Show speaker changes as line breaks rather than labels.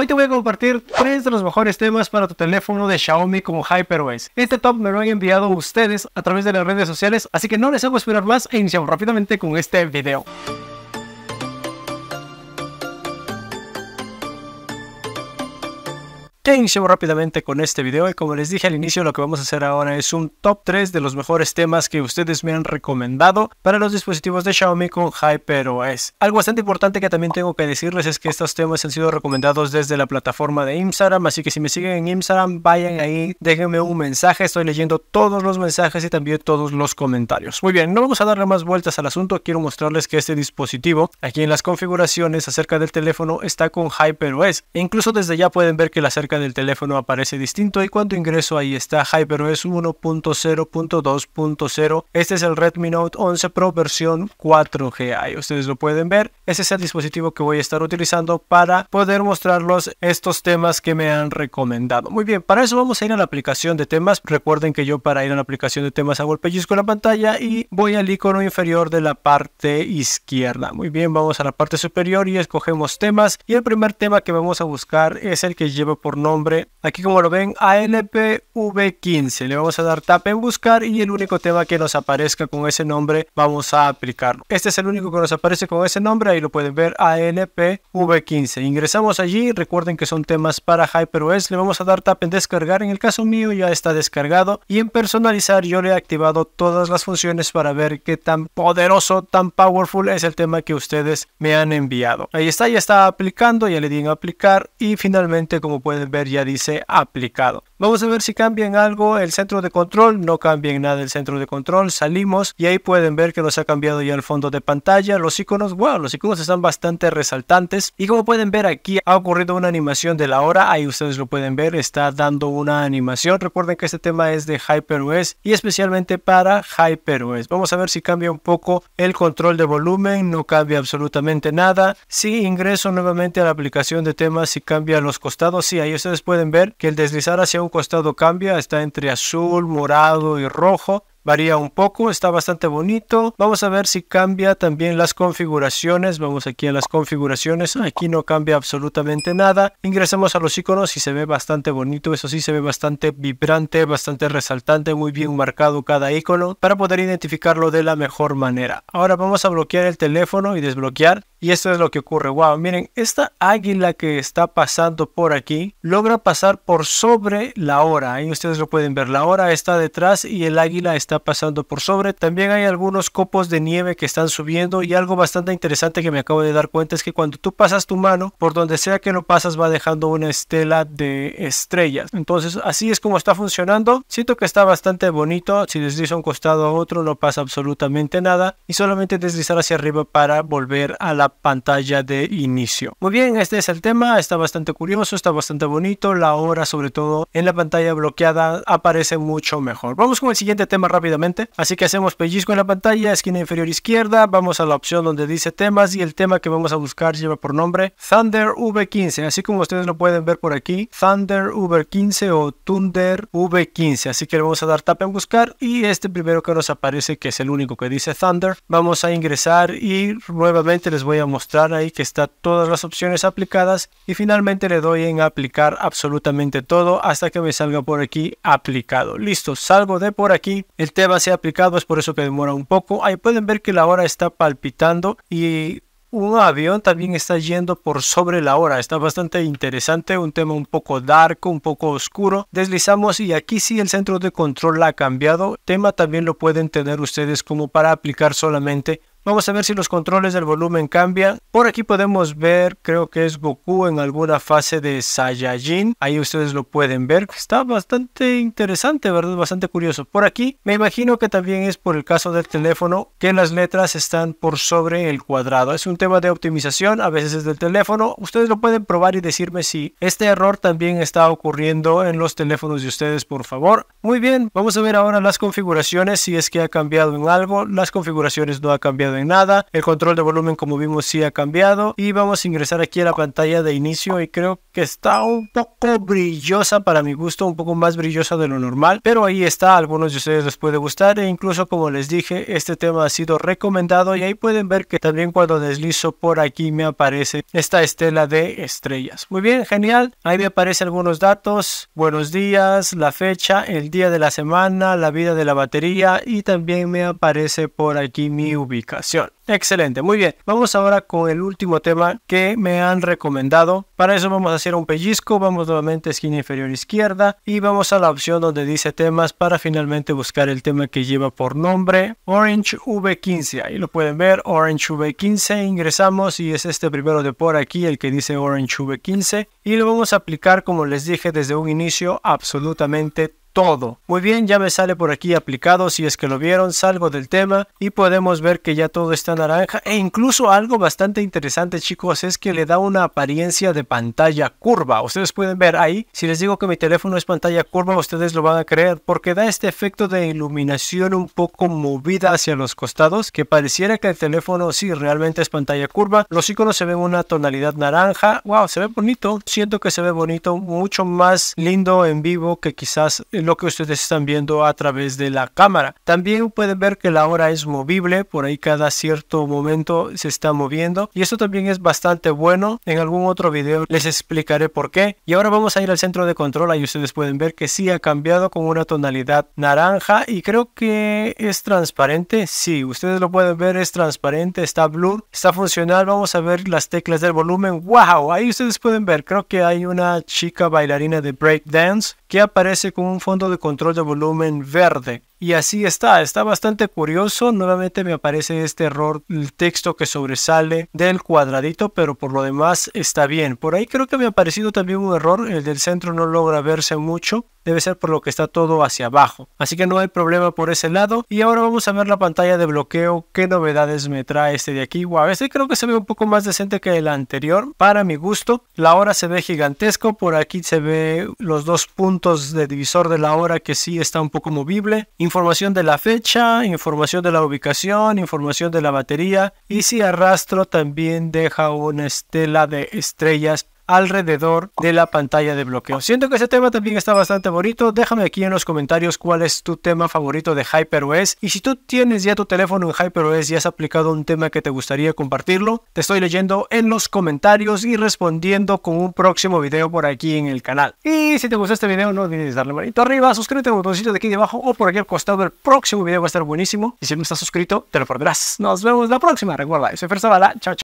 Hoy te voy a compartir tres de los mejores temas para tu teléfono de Xiaomi como HyperOS. Este top me lo han enviado ustedes a través de las redes sociales, así que no les hago esperar más e iniciamos rápidamente con este video. E iniciamos rápidamente con este video y como les dije al inicio lo que vamos a hacer ahora es un top 3 de los mejores temas que ustedes me han recomendado para los dispositivos de Xiaomi con HyperOS. Algo bastante importante que también tengo que decirles es que estos temas han sido recomendados desde la plataforma de Instagram, así que si me siguen en Instagram vayan ahí, déjenme un mensaje, estoy leyendo todos los mensajes y también todos los comentarios. Muy bien, no vamos a darle más vueltas al asunto, quiero mostrarles que este dispositivo aquí en las configuraciones acerca del teléfono está con HyperOS e incluso desde ya pueden ver que la cerca del teléfono aparece distinto y cuando ingreso ahí está HyperOS 1.0.2.0. Este es el Redmi Note 11 Pro versión 4G. ustedes lo pueden ver. ese es el dispositivo que voy a estar utilizando para poder mostrarlos estos temas que me han recomendado. Muy bien, para eso vamos a ir a la aplicación de temas. Recuerden que yo para ir a la aplicación de temas hago el pellizco en la pantalla y voy al icono inferior de la parte izquierda. Muy bien, vamos a la parte superior y escogemos temas. Y el primer tema que vamos a buscar es el que lleva por nombre nombre. Aquí como lo ven, v 15 Le vamos a dar tap en buscar y el único tema que nos aparezca con ese nombre vamos a aplicarlo. Este es el único que nos aparece con ese nombre, ahí lo pueden ver, v 15 Ingresamos allí, recuerden que son temas para HyperOS. Le vamos a dar tap en descargar, en el caso mío ya está descargado. Y en personalizar yo le he activado todas las funciones para ver qué tan poderoso, tan powerful es el tema que ustedes me han enviado. Ahí está, ya está aplicando, ya le di en aplicar y finalmente como pueden ver ya dice aplicado. Vamos a ver si cambian algo el centro de control, no cambian nada el centro de control, salimos y ahí pueden ver que nos ha cambiado ya el fondo de pantalla, los iconos, wow, los iconos están bastante resaltantes y como pueden ver aquí ha ocurrido una animación de la hora, ahí ustedes lo pueden ver, está dando una animación, recuerden que este tema es de HyperOS y especialmente para HyperOS. Vamos a ver si cambia un poco el control de volumen, no cambia absolutamente nada, si ingreso nuevamente a la aplicación de temas, y cambia los costados, sí, ahí ustedes pueden ver que el deslizar hacia un costado cambia, está entre azul, morado y rojo varía un poco, está bastante bonito. Vamos a ver si cambia también las configuraciones. Vamos aquí a las configuraciones. Aquí no cambia absolutamente nada. Ingresamos a los iconos y se ve bastante bonito. Eso sí, se ve bastante vibrante, bastante resaltante, muy bien marcado cada icono para poder identificarlo de la mejor manera. Ahora vamos a bloquear el teléfono y desbloquear. Y esto es lo que ocurre. Wow, miren, esta águila que está pasando por aquí logra pasar por sobre la hora. Ahí ustedes lo pueden ver. La hora está detrás y el águila está pasando por sobre. También hay algunos copos de nieve que están subiendo. Y algo bastante interesante que me acabo de dar cuenta es que cuando tú pasas tu mano, por donde sea que no pasas, va dejando una estela de estrellas. Entonces, así es como está funcionando. Siento que está bastante bonito. Si deslizo un costado a otro, no pasa absolutamente nada. Y solamente deslizar hacia arriba para volver a la pantalla de inicio. Muy bien, este es el tema, está bastante curioso, está bastante bonito, la hora sobre todo en la pantalla bloqueada aparece mucho mejor. Vamos con el siguiente tema rápidamente, así que hacemos pellizco en la pantalla, esquina inferior izquierda, vamos a la opción donde dice temas y el tema que vamos a buscar lleva por nombre Thunder V15, así como ustedes lo pueden ver por aquí, Thunder V15 o Thunder V15, así que le vamos a dar tap en buscar y este primero que nos aparece que es el único que dice Thunder, vamos a ingresar y nuevamente les voy a mostrar ahí que está todas las opciones aplicadas y finalmente le doy en aplicar absolutamente todo hasta que me salga por aquí aplicado. Listo, salgo de por aquí. El tema se ha aplicado, es por eso que demora un poco. Ahí pueden ver que la hora está palpitando y un avión también está yendo por sobre la hora. Está bastante interesante, un tema un poco dark, un poco oscuro. Deslizamos y aquí sí el centro de control ha cambiado. Tema también lo pueden tener ustedes como para aplicar solamente Vamos a ver si los controles del volumen cambian. Por aquí podemos ver, creo que es Goku en alguna fase de Saiyajin. Ahí ustedes lo pueden ver. Está bastante interesante, ¿verdad? Bastante curioso. Por aquí, me imagino que también es por el caso del teléfono, que las letras están por sobre el cuadrado. Es un tema de optimización, a veces es del teléfono. Ustedes lo pueden probar y decirme si este error también está ocurriendo en los teléfonos de ustedes, por favor. Muy bien, vamos a ver ahora las configuraciones, si es que ha cambiado en algo. Las configuraciones no ha cambiado de nada. El control de volumen como vimos si ha cambiado. Y vamos a ingresar aquí a la pantalla de inicio y creo que está un poco brillosa para mi gusto, un poco más brillosa de lo normal. Pero ahí está, algunos de ustedes les puede gustar e incluso como les dije, este tema ha sido recomendado y ahí pueden ver que también cuando deslizo por aquí me aparece esta estela de estrellas. Muy bien, genial. Ahí me aparece algunos datos, buenos días, la fecha, el día de la semana, la vida de la batería y también me aparece por aquí mi ubicación. Excelente, muy bien. Vamos ahora con el último tema que me han recomendado. Para eso vamos a hacer un pellizco, vamos nuevamente a esquina inferior izquierda y vamos a la opción donde dice temas para finalmente buscar el tema que lleva por nombre Orange V15. Ahí lo pueden ver, Orange V15. Ingresamos y es este primero de por aquí el que dice Orange V15 y lo vamos a aplicar como les dije desde un inicio absolutamente todo. Muy bien, ya me sale por aquí aplicado, si es que lo vieron, salgo del tema y podemos ver que ya todo está naranja e incluso algo bastante interesante chicos es que le da una apariencia de pantalla curva. Ustedes pueden ver ahí, si les digo que mi teléfono es pantalla curva, ustedes lo van a creer porque da este efecto de iluminación un poco movida hacia los costados que pareciera que el teléfono sí realmente es pantalla curva. Los iconos se ven una tonalidad naranja, wow, se ve bonito, siento que se ve bonito, mucho más lindo en vivo que quizás el lo que ustedes están viendo a través de la cámara. También pueden ver que la hora es movible, por ahí cada cierto momento se está moviendo y esto también es bastante bueno. En algún otro video les explicaré por qué. Y ahora vamos a ir al centro de control, ahí ustedes pueden ver que sí ha cambiado con una tonalidad naranja y creo que es transparente. si ustedes lo pueden ver, es transparente, está blue está funcional. Vamos a ver las teclas del volumen. ¡Wow! Ahí ustedes pueden ver, creo que hay una chica bailarina de break dance que aparece con un fondo de control de volumen verde. Y así está, está bastante curioso. Nuevamente me aparece este error, el texto que sobresale del cuadradito, pero por lo demás está bien. Por ahí creo que me ha aparecido también un error, el del centro no logra verse mucho, debe ser por lo que está todo hacia abajo. Así que no hay problema por ese lado. Y ahora vamos a ver la pantalla de bloqueo. ¿Qué novedades me trae este de aquí? Wow, este creo que se ve un poco más decente que el anterior. Para mi gusto. La hora se ve gigantesco. Por aquí se ve los dos puntos de divisor de la hora que sí está un poco movible. Información de la fecha, información de la ubicación, información de la batería. Y si arrastro también deja una estela de estrellas alrededor de la pantalla de bloqueo. Siento que ese tema también está bastante bonito. Déjame aquí en los comentarios cuál es tu tema favorito de HyperOS. Y si tú tienes ya tu teléfono en HyperOS y has aplicado un tema que te gustaría compartirlo, te estoy leyendo en los comentarios y respondiendo con un próximo video por aquí en el canal. Y si te gustó este video, no olvides darle manito arriba, suscríbete al botoncito de aquí debajo o por aquí al costado. El próximo video va a estar buenísimo. Y si no estás suscrito, te lo perderás. Nos vemos la próxima. Recuerda, soy Fer Chao, chao.